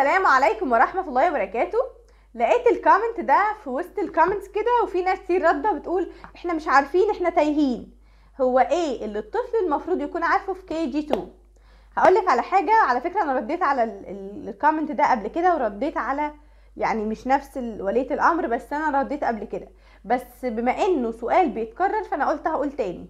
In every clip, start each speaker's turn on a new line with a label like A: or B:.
A: السلام عليكم ورحمة الله وبركاته لقيت الكومنت ده في وسط الكومنتس كده وفي ناس كتير رده بتقول احنا مش عارفين احنا تايهين هو ايه اللي الطفل المفروض يكون عارفه في كي جي 2 هقولك على حاجه على فكره انا رديت على الكومنت ده قبل كده ورديت على يعني مش نفس وليه الامر بس انا رديت قبل كده بس بما انه سؤال بيتكرر فانا قلت هقول تاني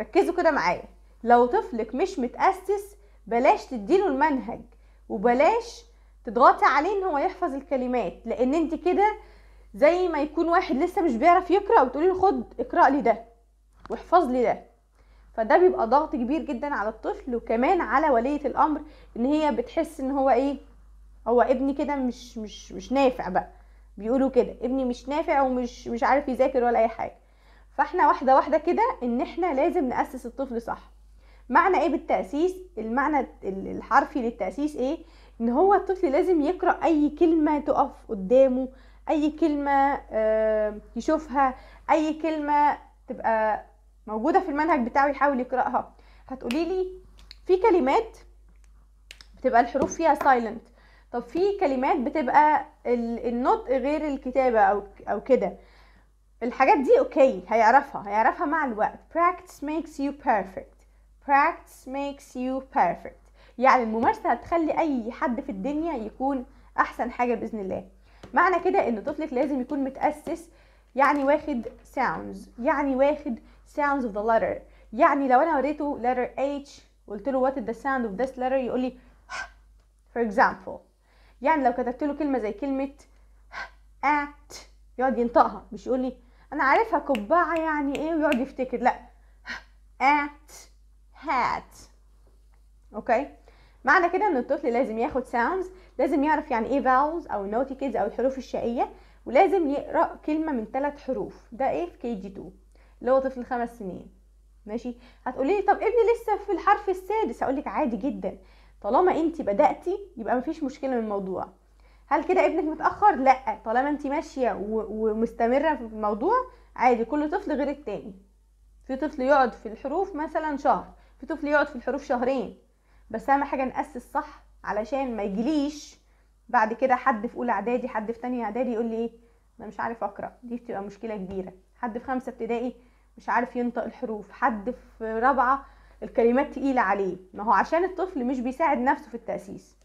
A: ركزوا كده معايا لو طفلك مش متاسس بلاش تديله المنهج وبلاش تضغطي عليه ان هو يحفظ الكلمات لان انت كده زي ما يكون واحد لسه مش بيعرف يقرا وتقولي له خد اقرا لي ده واحفظ لي ده فده بيبقى ضغط كبير جدا على الطفل وكمان على وليه الامر ان هي بتحس ان هو ايه هو ابني كده مش مش مش نافع بقى بيقولوا كده ابني مش نافع ومش مش عارف يذاكر ولا اي حاجه فاحنا واحده واحده كده ان احنا لازم ناسس الطفل صح معنى ايه بالتاسيس المعنى الحرفي للتاسيس ايه ان هو الطفل لازم يقرا اي كلمه تقف قدامه اي كلمه يشوفها اي كلمه تبقى موجوده في المنهج بتاعه يحاول يقراها هتقولي لي في كلمات بتبقى الحروف فيها سايلنت طب في كلمات بتبقى النطق غير الكتابه او او كده الحاجات دي اوكي هيعرفها هيعرفها مع الوقت practice makes you perfect practice makes you perfect يعني الممارسه هتخلي اي حد في الدنيا يكون احسن حاجه باذن الله معنى كده ان طفلك لازم يكون متاسس يعني واخد sounds يعني واخد sounds of the letter يعني لو انا وريته letter H قلت له what is the sound of this letter يقول لي for example يعني لو كتبت له كلمه زي كلمه at يقعد ينطقها مش يقول لي انا عارفها قبعه يعني ايه ويقعد يفتكر لا at hat اوكي okay. معنى كده ان الطفل لازم ياخد ساوندز لازم يعرف يعني ايه فاولز او كيدز او الحروف الشقية ولازم يقرأ كلمة من ثلاث حروف ده ايه في كي جي 2 اللي هو طفل خمس سنين ماشي هتقولي لي طب ابني لسه في الحرف السادس هقولك عادي جدا طالما انت بدأتي يبقى مفيش مشكلة من الموضوع هل كده ابنك متأخر؟ لا طالما انت ماشية ومستمرة في الموضوع عادي كل طفل غير التاني في طفل يقعد في الحروف مثلا شهر في طفل يقعد في الحروف شهرين بس اهم حاجه ناسس صح علشان ما يجيليش بعد كده حد في اولى اعدادي حد في تانية اعدادي يقول لي ايه انا مش عارف اقرا دي بتبقى مشكله كبيره حد في خمسه ابتدائي مش عارف ينطق الحروف حد في رابعه الكلمات تقيله عليه ما هو عشان الطفل مش بيساعد نفسه في التاسيس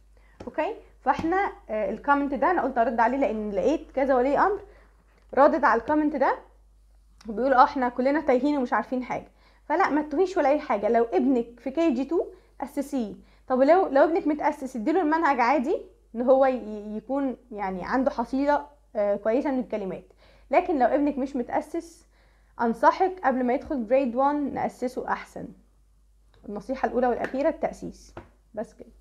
A: اوكي فاحنا آه، الكومنت ده انا قلت ارد عليه لان لقيت كذا ولي امر رادد على الكومنت ده وبيقول اه احنا كلنا تايهين ومش عارفين حاجه فلا ما تتوهيش ولا اي حاجه لو ابنك في كي جي 2 اسسيه طب لو لو ابنك متاسس اديله المنهج عادي ان هو يكون يعني عنده حصيله آه، كويسه من الكلمات لكن لو ابنك مش متاسس انصحك قبل ما يدخل جريد 1 ناسسه احسن النصيحه الاولى والاخيره التاسيس بس كده